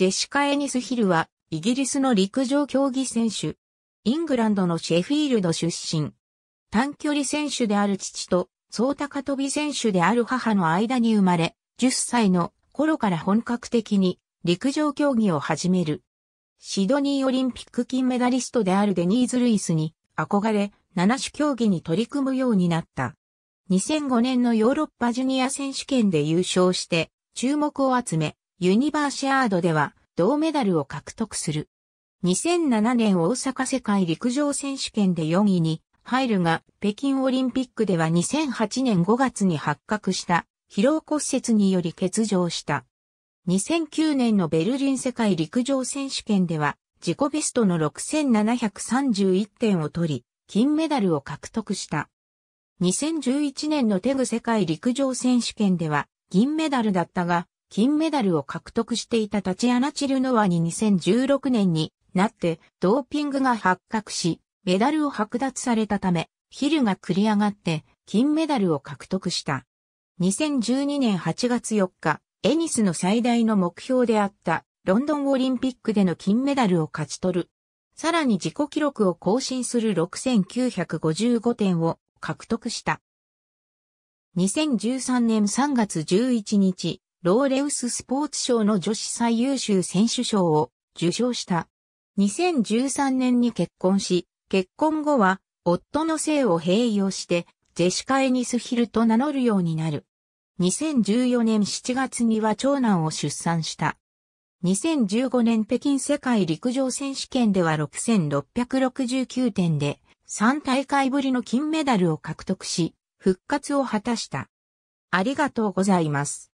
ジェシカ・エニスヒルは、イギリスの陸上競技選手。イングランドのシェフィールド出身。短距離選手である父と、総高飛び選手である母の間に生まれ、10歳の頃から本格的に陸上競技を始める。シドニーオリンピック金メダリストであるデニーズ・ルイスに憧れ、7種競技に取り組むようになった。2005年のヨーロッパジュニア選手権で優勝して注目を集め、ユニバーシアードでは銅メダルを獲得する。2007年大阪世界陸上選手権で4位に入るが、北京オリンピックでは2008年5月に発覚した疲労骨折により欠場した。2009年のベルリン世界陸上選手権では自己ベストの6731点を取り、金メダルを獲得した。2011年のテグ世界陸上選手権では銀メダルだったが、金メダルを獲得していたタチアナ・チルノワに2016年になってドーピングが発覚し、メダルを剥奪されたため、ヒルが繰り上がって金メダルを獲得した。2012年8月4日、エニスの最大の目標であったロンドンオリンピックでの金メダルを勝ち取る。さらに自己記録を更新する6955点を獲得した。2013年3月11日、ローレウススポーツ賞の女子最優秀選手賞を受賞した。2013年に結婚し、結婚後は夫の姓を併用して、ジェシカ・エニスヒルと名乗るようになる。2014年7月には長男を出産した。2015年北京世界陸上選手権では6669点で3大会ぶりの金メダルを獲得し復活を果たした。ありがとうございます。